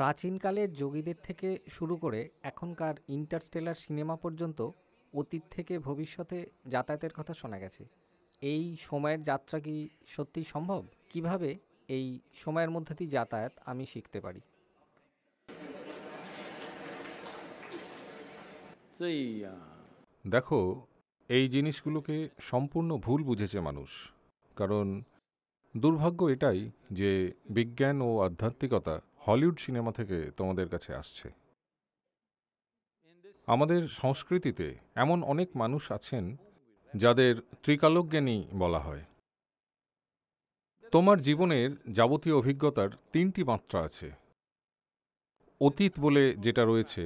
প্রাচীনকালের যোগীদের থেকে শুরু করে এখনকার ইন্টারস্টেলার সিনেমা পর্যন্ত অতীত থেকে ভবিষ্যতে যাতায়াতের কথা শোনা গেছে এই সময়ের যাত্রা কি সত্যি সম্ভব কিভাবে এই সময়ের মধ্যে দিয়ে যাতায়াত আমি শিখতে পারি দেখো এই জিনিসগুলোকে সম্পূর্ণ ভুল বুঝেছে মানুষ কারণ দুর্ভাগ্য এটাই যে বিজ্ঞান ও আধ্যাত্মিকতা হলিউড সিনেমা থেকে তোমাদের কাছে আসছে আমাদের সংস্কৃতিতে এমন অনেক মানুষ আছেন যাদের ত্রিকালজ্ঞানী বলা হয় তোমার জীবনের যাবতীয় অভিজ্ঞতার তিনটি মাত্রা আছে অতীত বলে যেটা রয়েছে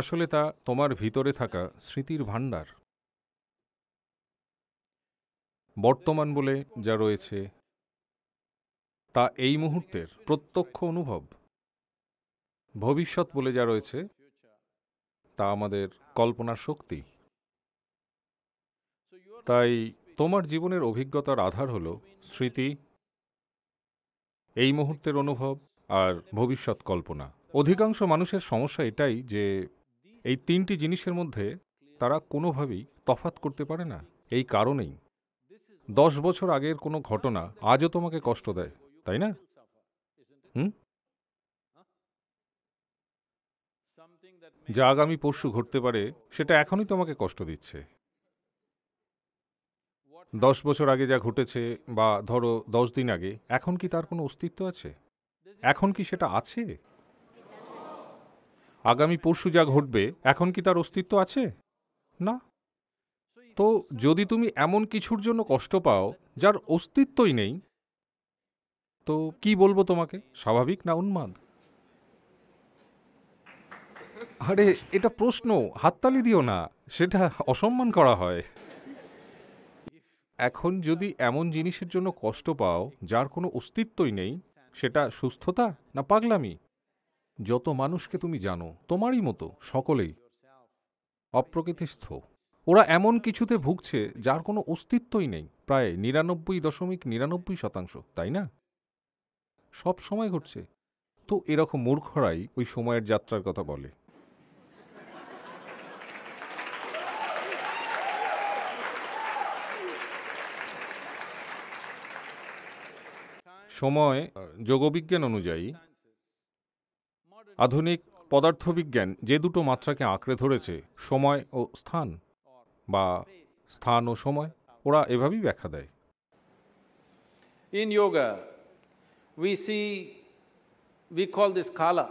আসলে তা তোমার ভিতরে থাকা স্মৃতির ভাণ্ডার বর্তমান বলে যা রয়েছে তা এই মুহূর্তের প্রত্যক্ষ অনুভব ভবিষ্যৎ বলে যা রয়েছে তা আমাদের কল্পনার শক্তি তাই তোমার জীবনের অভিজ্ঞতার আধার হল স্মৃতি এই মুহূর্তের অনুভব আর ভবিষ্যৎ কল্পনা অধিকাংশ মানুষের সমস্যা এটাই যে এই তিনটি জিনিসের মধ্যে তারা কোনোভাবেই তফাত করতে পারে না এই কারণেই দশ বছর আগের কোনো ঘটনা আজও তোমাকে কষ্ট দেয় তাই না হুম যা আগামী পরশু ঘটতে পারে সেটা এখনই তোমাকে কষ্ট দিচ্ছে দশ বছর আগে যা ঘটেছে বা ধরো দশ দিন আগে এখন কি তার কোনো অস্তিত্ব আছে এখন কি সেটা আছে আগামী পরশু যা ঘটবে এখন কি তার অস্তিত্ব আছে না তো যদি তুমি এমন কিছুর জন্য কষ্ট পাও যার অস্তিত্বই নেই তো কি বলবো তোমাকে স্বাভাবিক না উন্মাদ আরে এটা প্রশ্ন হাততালি দিও না সেটা অসম্মান করা হয় এখন যদি এমন জিনিসের জন্য কষ্ট পাও যার কোনো অস্তিত্বই নেই সেটা সুস্থতা না পাগলামি যত মানুষকে তুমি জানো তোমারই মতো সকলেই অপ্রকৃতিস্থ ওরা এমন কিছুতে ভুগছে যার কোনো অস্তিত্বই নেই প্রায় নিরানব্বই দশমিক নিরানব্বই শতাংশ তাই না সব সময় ঘটছে তো এরকম মূর্খরাই ওই সময়ের যাত্রার কথা বলে সময় যোগবিজ্ঞান অনুযায়ী আধুনিক পদার্থবিজ্ঞান যে দুটো মাত্রাকে আঁকড়ে ধরেছে সময় ও স্থান বা স্থান ও সময় ওরা এভাবেই ব্যাখ্যা দেয় in yoga we see, we call this kala.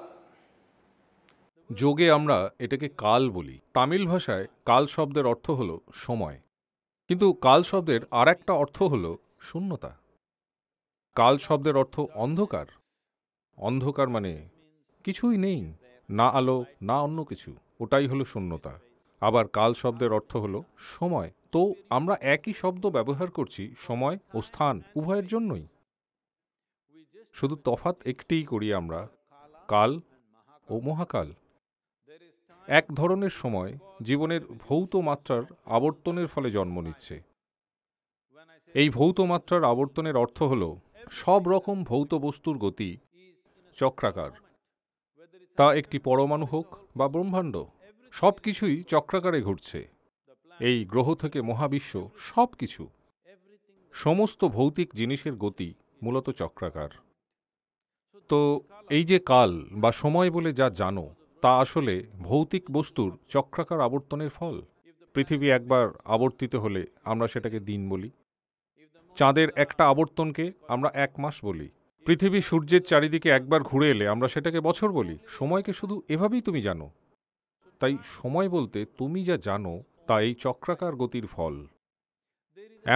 যোগে আমরা এটাকে কাল বলি তামিল ভাষায় কাল শব্দের অর্থ হলো সময় কিন্তু কাল শব্দের আর একটা অর্থ হলো শূন্যতা কাল শব্দের অর্থ অন্ধকার অন্ধকার মানে কিছুই নেই না আলো না অন্য কিছু ওটাই হলো শূন্যতা আবার কাল শব্দের অর্থ হলো সময় তো আমরা একই শব্দ ব্যবহার করছি সময় ও স্থান উভয়ের জন্যই শুধু তফাত একটিই করি আমরা কাল ও মহাকাল এক ধরনের সময় জীবনের ভৌত মাত্রার আবর্তনের ফলে জন্ম নিচ্ছে এই ভৌত মাত্রার আবর্তনের অর্থ হল সব রকম ভৌত বস্তুর গতি চক্রাকার তা একটি পরমাণু হোক বা ব্রহ্মাণ্ড সব কিছুই চক্রাকারে ঘটছে এই গ্রহ থেকে মহাবিশ্ব সব কিছু সমস্ত ভৌতিক জিনিসের গতি মূলত চক্রাকার তো এই যে কাল বা সময় বলে যা জানো তা আসলে ভৌতিক বস্তুর চক্রাকার আবর্তনের ফল পৃথিবী একবার আবর্তিত হলে আমরা সেটাকে দিন বলি চাঁদের একটা আবর্তনকে আমরা এক মাস বলি পৃথিবী সূর্যের চারিদিকে একবার ঘুরে এলে আমরা সেটাকে বছর বলি সময়কে শুধু এভাবেই তুমি জানো তাই সময় বলতে তুমি যা জানো তা এই চক্রাকার গতির ফল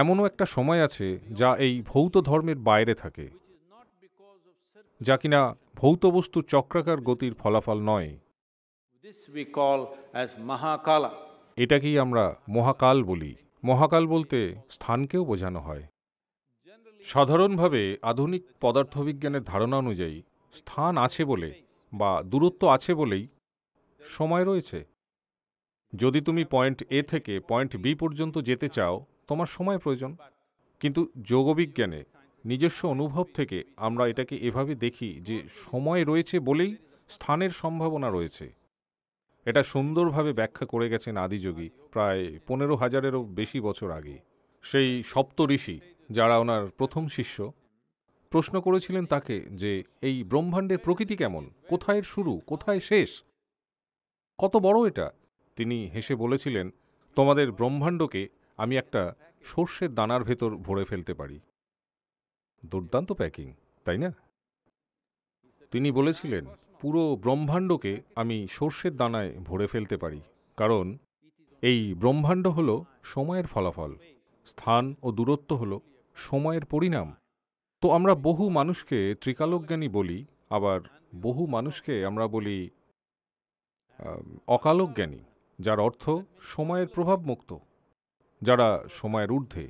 এমনও একটা সময় আছে যা এই ভৌত ধর্মের বাইরে থাকে যা কিনা ভৌত বস্তু চক্রাকার গতির ফলাফল নয় এটাকেই আমরা মহাকাল বলি মহাকাল বলতে স্থানকেও বোঝানো হয় সাধারণভাবে আধুনিক পদার্থবিজ্ঞানের ধারণা অনুযায়ী স্থান আছে বলে বা দূরত্ব আছে বলেই সময় রয়েছে যদি তুমি পয়েন্ট এ থেকে পয়েন্ট বি পর্যন্ত যেতে চাও তোমার সময় প্রয়োজন কিন্তু যোগবিজ্ঞানে নিজস্ব অনুভব থেকে আমরা এটাকে এভাবে দেখি যে সময় রয়েছে বলেই স্থানের সম্ভাবনা রয়েছে এটা সুন্দরভাবে ব্যাখ্যা করে গেছেন আদিযোগী প্রায় পনেরো হাজারেরও বেশি বছর আগে সেই সপ্তঋষি যারা ওনার প্রথম শিষ্য প্রশ্ন করেছিলেন তাকে যে এই ব্রহ্মাণ্ডের প্রকৃতি কেমন কোথায় শুরু কোথায় শেষ কত বড় এটা তিনি হেসে বলেছিলেন তোমাদের ব্রহ্মাণ্ডকে আমি একটা সর্ষের দানার ভেতর ভরে ফেলতে পারি দুর্দান্ত প্যাকিং তাই না তিনি বলেছিলেন পুরো ব্রহ্মাণ্ডকে আমি সর্ষের দানায় ভরে ফেলতে পারি কারণ এই ব্রহ্মাণ্ড হল সময়ের ফলাফল স্থান ও দূরত্ব হল সময়ের পরিণাম তো আমরা বহু মানুষকে ত্রিকালজ্ঞানী বলি আবার বহু মানুষকে আমরা বলি অকালজ্ঞানী যার অর্থ সময়ের প্রভাবমুক্ত যারা সময়ের ঊর্ধ্বে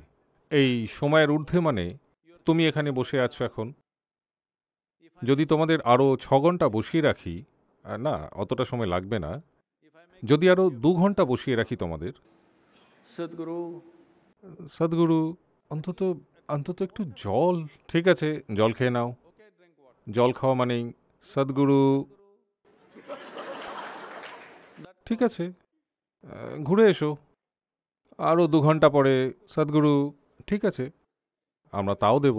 এই সময়ের ঊর্ধ্বে মানে তুমি এখানে বসে আছো এখন যদি তোমাদের আরও ছ ঘন্টা বসিয়ে রাখি না অতটা সময় লাগবে না যদি আরও দু ঘন্টা বসিয়ে রাখি তোমাদের সদ্গুরু সদগুরু অন্তত অন্তত একটু জল ঠিক আছে জল খেয়ে নাও জল খাওয়া মানেই সদ্গুরু ঠিক আছে ঘুরে এসো আরও দু ঘন্টা পরে সদ্গুরু ঠিক আছে আমরা তাও দেব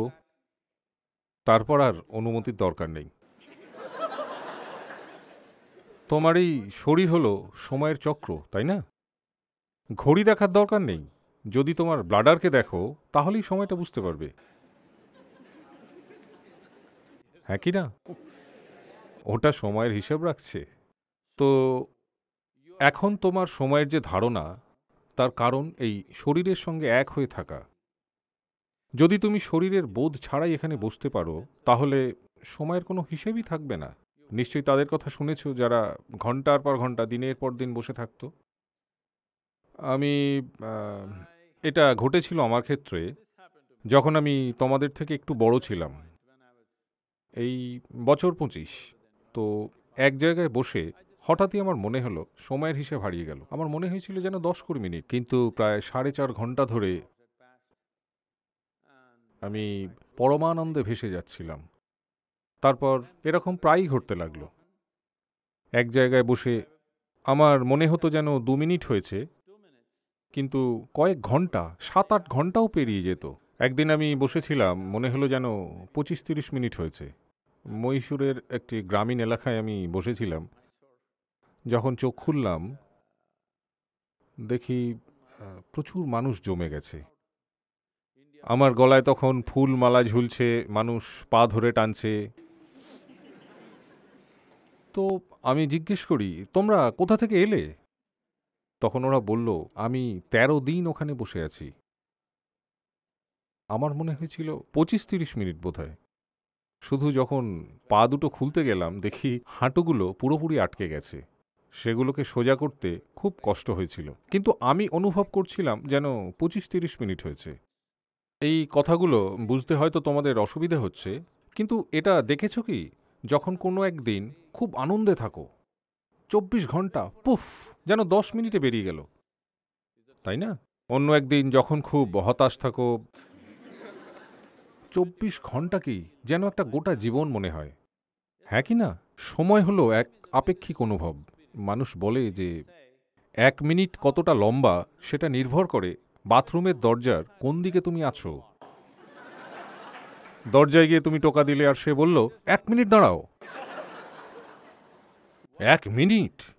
তারপর আর অনুমতির দরকার নেই তোমার এই শরীর হলো সময়ের চক্র তাই না ঘড়ি দেখার দরকার নেই যদি তোমার ব্লাডারকে দেখো তাহলেই সময়টা বুঝতে পারবে হ্যাঁ কি না ওটা সময়ের হিসেব রাখছে তো এখন তোমার সময়ের যে ধারণা তার কারণ এই শরীরের সঙ্গে এক হয়ে থাকা যদি তুমি শরীরের বোধ ছাড়াই এখানে বসতে পারো তাহলে সময়ের কোনো হিসেবই থাকবে না নিশ্চয়ই তাদের কথা শুনেছ যারা ঘন্টার পর ঘন্টা দিনের পর দিন বসে থাকতো আমি এটা ঘটেছিল আমার ক্ষেত্রে যখন আমি তোমাদের থেকে একটু বড় ছিলাম এই বছর পঁচিশ তো এক জায়গায় বসে হঠাৎই আমার মনে হলো সময়ের হিসেব হারিয়ে গেল আমার মনে হয়েছিল যেন দশ কুড়ি মিনিট কিন্তু প্রায় সাড়ে চার ঘন্টা ধরে আমি পরমানন্দে ভেসে যাচ্ছিলাম তারপর এরকম প্রায়ই ঘটতে লাগলো এক জায়গায় বসে আমার মনে হতো যেন দু মিনিট হয়েছে কিন্তু কয়েক ঘন্টা সাত আট ঘন্টাও পেরিয়ে যেত একদিন আমি বসেছিলাম মনে হলো যেন পঁচিশ তিরিশ মিনিট হয়েছে মহীশূরের একটি গ্রামীণ এলাকায় আমি বসেছিলাম যখন চোখ খুললাম দেখি প্রচুর মানুষ জমে গেছে আমার গলায় তখন ফুল মালা ঝুলছে মানুষ পা ধরে টানছে তো আমি জিজ্ঞেস করি তোমরা কোথা থেকে এলে তখন ওরা বলল আমি ১৩ দিন ওখানে বসে আছি আমার মনে হয়েছিল পঁচিশ তিরিশ মিনিট বোধ শুধু যখন পা দুটো খুলতে গেলাম দেখি হাঁটুগুলো পুরোপুরি আটকে গেছে সেগুলোকে সোজা করতে খুব কষ্ট হয়েছিল কিন্তু আমি অনুভব করছিলাম যেন পঁচিশ তিরিশ মিনিট হয়েছে এই কথাগুলো বুঝতে হয়তো তোমাদের অসুবিধে হচ্ছে কিন্তু এটা দেখেছ কি যখন কোনো একদিন খুব আনন্দে থাকো চব্বিশ ঘন্টা পুফ যেন দশ মিনিটে বেরিয়ে গেল তাই না অন্য একদিন যখন খুব হতাশ থাকো চব্বিশ ঘন্টা কি যেন একটা গোটা জীবন মনে হয় হ্যাঁ কি না সময় হলো এক আপেক্ষিক অনুভব মানুষ বলে যে এক মিনিট কতটা লম্বা সেটা নির্ভর করে বাথরুমের দরজার কোন দিকে তুমি আছো দরজায় গিয়ে তুমি টোকা দিলে আর সে বলল এক মিনিট দাঁড়াও এক মিনিট